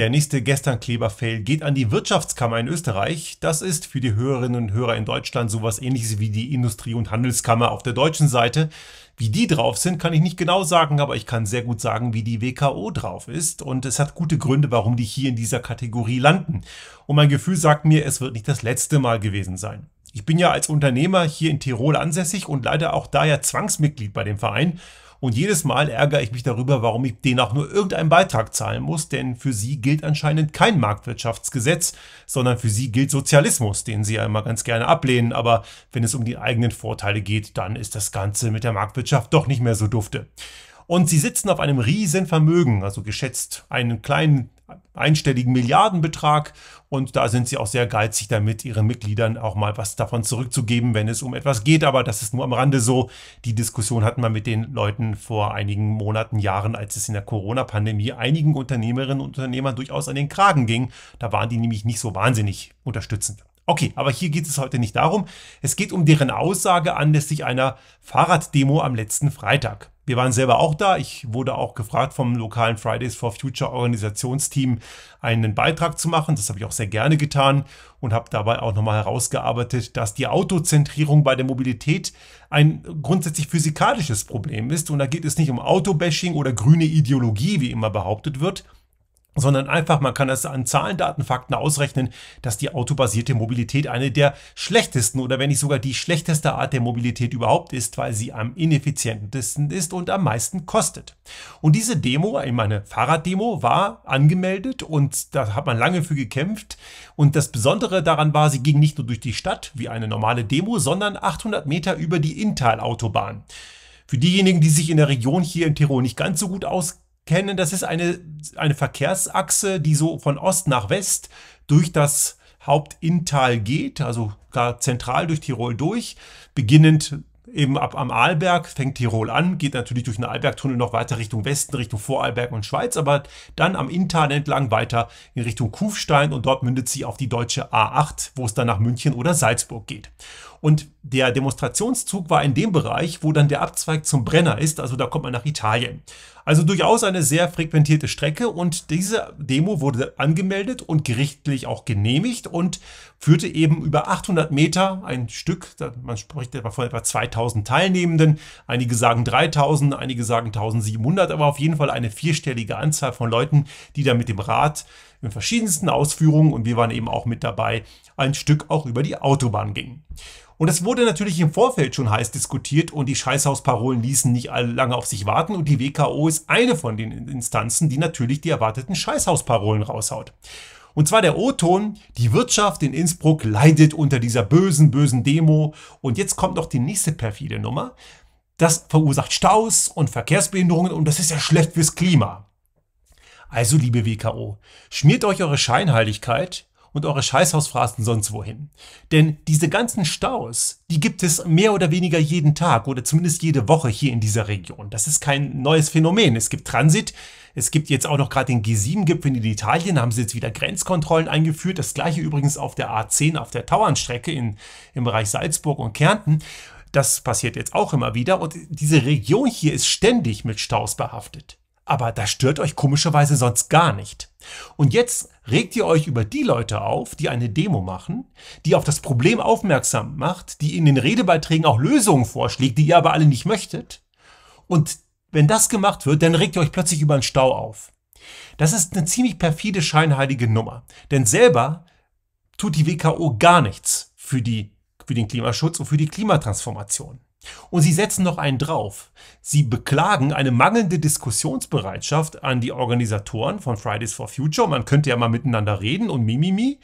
Der nächste Gestern-Kleber-Fail geht an die Wirtschaftskammer in Österreich. Das ist für die Hörerinnen und Hörer in Deutschland sowas ähnliches wie die Industrie- und Handelskammer auf der deutschen Seite. Wie die drauf sind, kann ich nicht genau sagen, aber ich kann sehr gut sagen, wie die WKO drauf ist. Und es hat gute Gründe, warum die hier in dieser Kategorie landen. Und mein Gefühl sagt mir, es wird nicht das letzte Mal gewesen sein. Ich bin ja als Unternehmer hier in Tirol ansässig und leider auch daher Zwangsmitglied bei dem Verein. Und jedes Mal ärgere ich mich darüber, warum ich den auch nur irgendeinen Beitrag zahlen muss, denn für sie gilt anscheinend kein Marktwirtschaftsgesetz, sondern für sie gilt Sozialismus, den sie ja immer ganz gerne ablehnen. Aber wenn es um die eigenen Vorteile geht, dann ist das Ganze mit der Marktwirtschaft doch nicht mehr so dufte. Und sie sitzen auf einem riesen Vermögen, also geschätzt einen kleinen einstelligen Milliardenbetrag und da sind sie auch sehr geizig damit, ihren Mitgliedern auch mal was davon zurückzugeben, wenn es um etwas geht. Aber das ist nur am Rande so. Die Diskussion hatten wir mit den Leuten vor einigen Monaten, Jahren, als es in der Corona-Pandemie einigen Unternehmerinnen und Unternehmern durchaus an den Kragen ging. Da waren die nämlich nicht so wahnsinnig unterstützend. Okay, aber hier geht es heute nicht darum. Es geht um deren Aussage anlässlich einer Fahrraddemo am letzten Freitag. Wir waren selber auch da. Ich wurde auch gefragt vom lokalen Fridays for Future Organisationsteam einen Beitrag zu machen. Das habe ich auch sehr gerne getan und habe dabei auch nochmal herausgearbeitet, dass die Autozentrierung bei der Mobilität ein grundsätzlich physikalisches Problem ist. Und da geht es nicht um Autobashing oder grüne Ideologie, wie immer behauptet wird, sondern einfach, man kann das an Zahlen, Daten, Fakten ausrechnen, dass die autobasierte Mobilität eine der schlechtesten oder wenn nicht sogar die schlechteste Art der Mobilität überhaupt ist, weil sie am ineffizientesten ist und am meisten kostet. Und diese Demo, meine Fahrraddemo, war angemeldet und da hat man lange für gekämpft. Und das Besondere daran war, sie ging nicht nur durch die Stadt wie eine normale Demo, sondern 800 Meter über die Inntal-Autobahn. Für diejenigen, die sich in der Region hier in Tirol nicht ganz so gut auskennen, kennen, das ist eine, eine Verkehrsachse, die so von Ost nach West durch das Hauptinntal geht, also gar zentral durch Tirol durch, beginnend eben ab am Arlberg, fängt Tirol an, geht natürlich durch den Arlbergtunnel noch weiter Richtung Westen, Richtung Vorarlberg und Schweiz, aber dann am Inntal entlang weiter in Richtung Kufstein und dort mündet sie auf die deutsche A8, wo es dann nach München oder Salzburg geht. Und der Demonstrationszug war in dem Bereich, wo dann der Abzweig zum Brenner ist, also da kommt man nach Italien. Also durchaus eine sehr frequentierte Strecke und diese Demo wurde angemeldet und gerichtlich auch genehmigt und führte eben über 800 Meter ein Stück, man spricht etwa von etwa 2000 Teilnehmenden, einige sagen 3000, einige sagen 1700, aber auf jeden Fall eine vierstellige Anzahl von Leuten, die da mit dem Rad in verschiedensten Ausführungen und wir waren eben auch mit dabei, ein Stück auch über die Autobahn ging. Und das wurde natürlich im Vorfeld schon heiß diskutiert und die Scheißhausparolen ließen nicht lange auf sich warten und die WKO ist eine von den Instanzen, die natürlich die erwarteten Scheißhausparolen raushaut. Und zwar der O-Ton, die Wirtschaft in Innsbruck leidet unter dieser bösen, bösen Demo. Und jetzt kommt noch die nächste perfide Nummer. Das verursacht Staus und Verkehrsbehinderungen und das ist ja schlecht fürs Klima. Also liebe WKO, schmiert euch eure Scheinheiligkeit und eure Scheißhausphrasen sonst wohin. Denn diese ganzen Staus, die gibt es mehr oder weniger jeden Tag oder zumindest jede Woche hier in dieser Region. Das ist kein neues Phänomen. Es gibt Transit, es gibt jetzt auch noch gerade den G7-Gipfel in Italien, da haben sie jetzt wieder Grenzkontrollen eingeführt. Das gleiche übrigens auf der A10, auf der Tauernstrecke in, im Bereich Salzburg und Kärnten. Das passiert jetzt auch immer wieder und diese Region hier ist ständig mit Staus behaftet aber das stört euch komischerweise sonst gar nicht. Und jetzt regt ihr euch über die Leute auf, die eine Demo machen, die auf das Problem aufmerksam macht, die in den Redebeiträgen auch Lösungen vorschlägt, die ihr aber alle nicht möchtet. Und wenn das gemacht wird, dann regt ihr euch plötzlich über einen Stau auf. Das ist eine ziemlich perfide, scheinheilige Nummer. Denn selber tut die WKO gar nichts für, die, für den Klimaschutz und für die Klimatransformation. Und sie setzen noch einen drauf. Sie beklagen eine mangelnde Diskussionsbereitschaft an die Organisatoren von Fridays for Future. Man könnte ja mal miteinander reden und mimimi.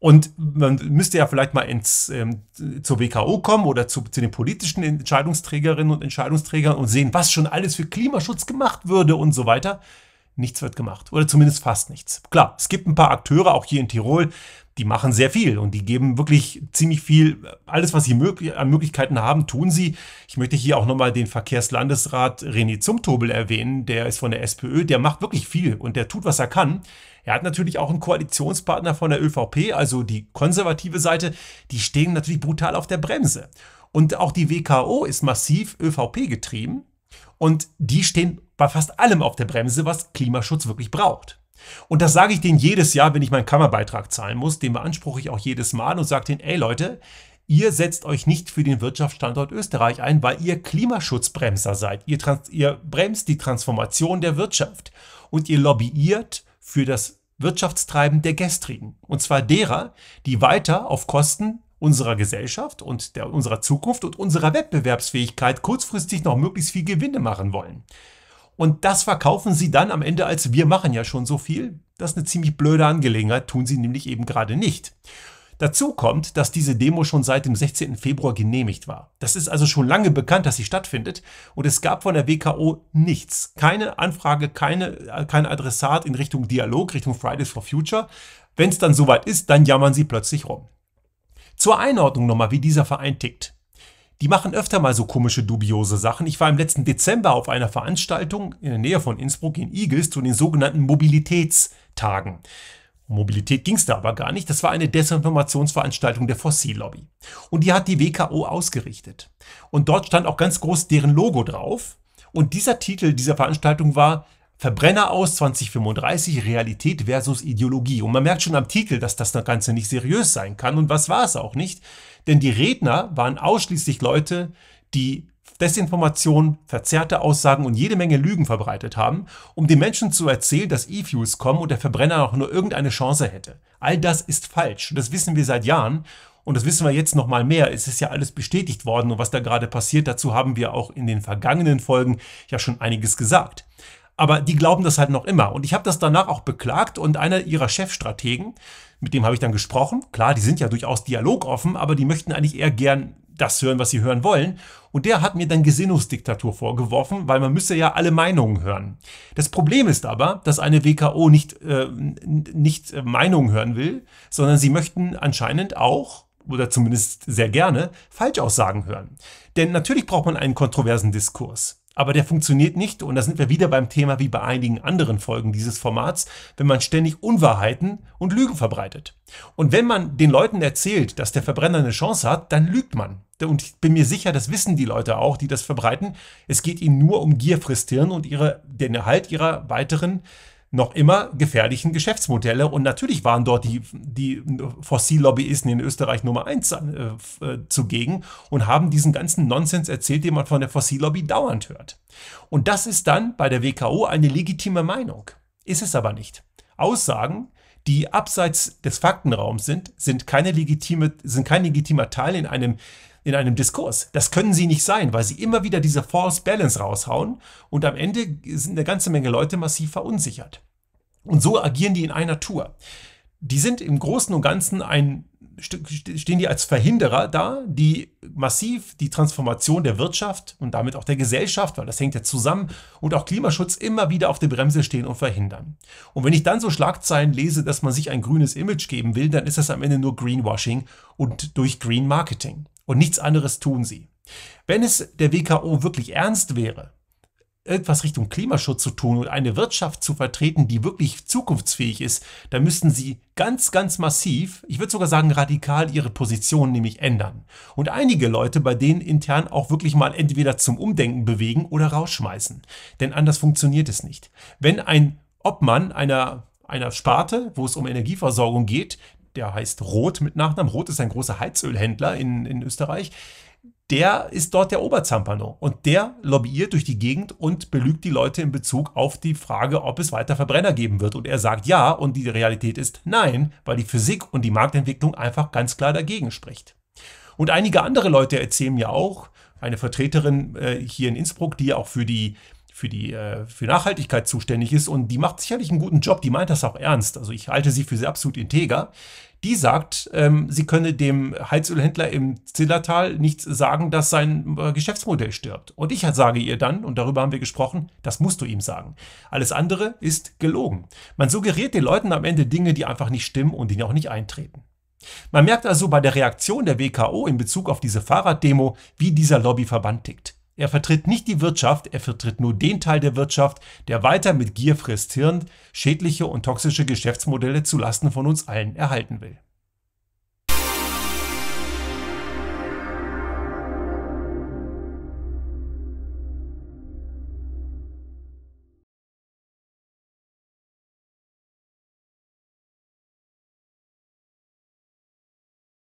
Und man müsste ja vielleicht mal ins, ähm, zur WKO kommen oder zu, zu den politischen Entscheidungsträgerinnen und Entscheidungsträgern und sehen, was schon alles für Klimaschutz gemacht würde und so weiter. Nichts wird gemacht oder zumindest fast nichts. Klar, es gibt ein paar Akteure, auch hier in Tirol, die machen sehr viel und die geben wirklich ziemlich viel, alles, was sie möglich, an Möglichkeiten haben, tun sie. Ich möchte hier auch nochmal den Verkehrslandesrat René Zumtobel erwähnen, der ist von der SPÖ, der macht wirklich viel und der tut, was er kann. Er hat natürlich auch einen Koalitionspartner von der ÖVP, also die konservative Seite, die stehen natürlich brutal auf der Bremse. Und auch die WKO ist massiv ÖVP getrieben und die stehen bei fast allem auf der Bremse, was Klimaschutz wirklich braucht. Und das sage ich denen jedes Jahr, wenn ich meinen Kammerbeitrag zahlen muss. Den beanspruche ich auch jedes Mal und sage denen, ey Leute, ihr setzt euch nicht für den Wirtschaftsstandort Österreich ein, weil ihr Klimaschutzbremser seid. Ihr, ihr bremst die Transformation der Wirtschaft und ihr lobbyiert für das Wirtschaftstreiben der Gestrigen. Und zwar derer, die weiter auf Kosten unserer Gesellschaft und der, unserer Zukunft und unserer Wettbewerbsfähigkeit kurzfristig noch möglichst viel Gewinne machen wollen. Und das verkaufen sie dann am Ende als wir machen ja schon so viel. Das ist eine ziemlich blöde Angelegenheit, tun sie nämlich eben gerade nicht. Dazu kommt, dass diese Demo schon seit dem 16. Februar genehmigt war. Das ist also schon lange bekannt, dass sie stattfindet und es gab von der WKO nichts. Keine Anfrage, keine, äh, kein Adressat in Richtung Dialog, Richtung Fridays for Future. Wenn es dann soweit ist, dann jammern sie plötzlich rum. Zur Einordnung nochmal, wie dieser Verein tickt. Die machen öfter mal so komische, dubiose Sachen. Ich war im letzten Dezember auf einer Veranstaltung in der Nähe von Innsbruck in Igels zu den sogenannten Mobilitätstagen. Mobilität ging es da aber gar nicht. Das war eine Desinformationsveranstaltung der Fossillobby. Und die hat die WKO ausgerichtet. Und dort stand auch ganz groß deren Logo drauf. Und dieser Titel dieser Veranstaltung war Verbrenner aus 2035, Realität versus Ideologie. Und man merkt schon am Titel, dass das Ganze nicht seriös sein kann. Und was war es auch nicht? Denn die Redner waren ausschließlich Leute, die Desinformation, verzerrte Aussagen und jede Menge Lügen verbreitet haben, um den Menschen zu erzählen, dass E-Fuels kommen und der Verbrenner auch nur irgendeine Chance hätte. All das ist falsch. Und das wissen wir seit Jahren. Und das wissen wir jetzt nochmal mehr. Es ist ja alles bestätigt worden und was da gerade passiert, dazu haben wir auch in den vergangenen Folgen ja schon einiges gesagt. Aber die glauben das halt noch immer. Und ich habe das danach auch beklagt und einer ihrer Chefstrategen, mit dem habe ich dann gesprochen, klar, die sind ja durchaus dialogoffen, aber die möchten eigentlich eher gern das hören, was sie hören wollen. Und der hat mir dann Gesinnungsdiktatur vorgeworfen, weil man müsse ja alle Meinungen hören. Das Problem ist aber, dass eine WKO nicht, äh, nicht äh, Meinungen hören will, sondern sie möchten anscheinend auch oder zumindest sehr gerne Falschaussagen hören. Denn natürlich braucht man einen kontroversen Diskurs aber der funktioniert nicht. Und da sind wir wieder beim Thema wie bei einigen anderen Folgen dieses Formats, wenn man ständig Unwahrheiten und Lügen verbreitet. Und wenn man den Leuten erzählt, dass der Verbrenner eine Chance hat, dann lügt man. Und ich bin mir sicher, das wissen die Leute auch, die das verbreiten. Es geht ihnen nur um Gier fristirn und ihre, den Erhalt ihrer weiteren noch immer gefährlichen Geschäftsmodelle. Und natürlich waren dort die, die Fossil-Lobbyisten in Österreich Nummer eins äh, äh, zugegen und haben diesen ganzen Nonsens erzählt, den man von der Fossil-Lobby dauernd hört. Und das ist dann bei der WKO eine legitime Meinung. Ist es aber nicht. Aussagen, die abseits des Faktenraums sind, sind, keine legitime, sind kein legitimer Teil in einem, in einem Diskurs. Das können sie nicht sein, weil sie immer wieder diese False Balance raushauen und am Ende sind eine ganze Menge Leute massiv verunsichert. Und so agieren die in einer Tour. Die sind im Großen und Ganzen ein stehen die als Verhinderer da, die massiv die Transformation der Wirtschaft und damit auch der Gesellschaft, weil das hängt ja zusammen, und auch Klimaschutz immer wieder auf der Bremse stehen und verhindern. Und wenn ich dann so Schlagzeilen lese, dass man sich ein grünes Image geben will, dann ist das am Ende nur Greenwashing und durch Green Marketing. Und nichts anderes tun sie. Wenn es der WKO wirklich ernst wäre, irgendwas Richtung Klimaschutz zu tun und eine Wirtschaft zu vertreten, die wirklich zukunftsfähig ist, dann müssten sie ganz, ganz massiv, ich würde sogar sagen radikal, ihre Position nämlich ändern. Und einige Leute bei denen intern auch wirklich mal entweder zum Umdenken bewegen oder rausschmeißen. Denn anders funktioniert es nicht. Wenn ein Obmann einer einer Sparte, wo es um Energieversorgung geht, der heißt Roth mit Nachnamen. Roth ist ein großer Heizölhändler in, in Österreich der ist dort der Oberzampano und der lobbyiert durch die Gegend und belügt die Leute in Bezug auf die Frage, ob es weiter Verbrenner geben wird. Und er sagt ja und die Realität ist nein, weil die Physik und die Marktentwicklung einfach ganz klar dagegen spricht. Und einige andere Leute erzählen mir auch, eine Vertreterin äh, hier in Innsbruck, die auch für die für die äh, für Nachhaltigkeit zuständig ist und die macht sicherlich einen guten Job, die meint das auch ernst. Also ich halte sie für sehr absolut integer die sagt, ähm, sie könne dem Heizölhändler im Zillertal nichts sagen, dass sein äh, Geschäftsmodell stirbt. Und ich sage ihr dann, und darüber haben wir gesprochen, das musst du ihm sagen. Alles andere ist gelogen. Man suggeriert den Leuten am Ende Dinge, die einfach nicht stimmen und die auch nicht eintreten. Man merkt also bei der Reaktion der WKO in Bezug auf diese Fahrraddemo, wie dieser Lobbyverband tickt. Er vertritt nicht die Wirtschaft, er vertritt nur den Teil der Wirtschaft, der weiter mit Gier frisst Hirn schädliche und toxische Geschäftsmodelle zulasten von uns allen erhalten will.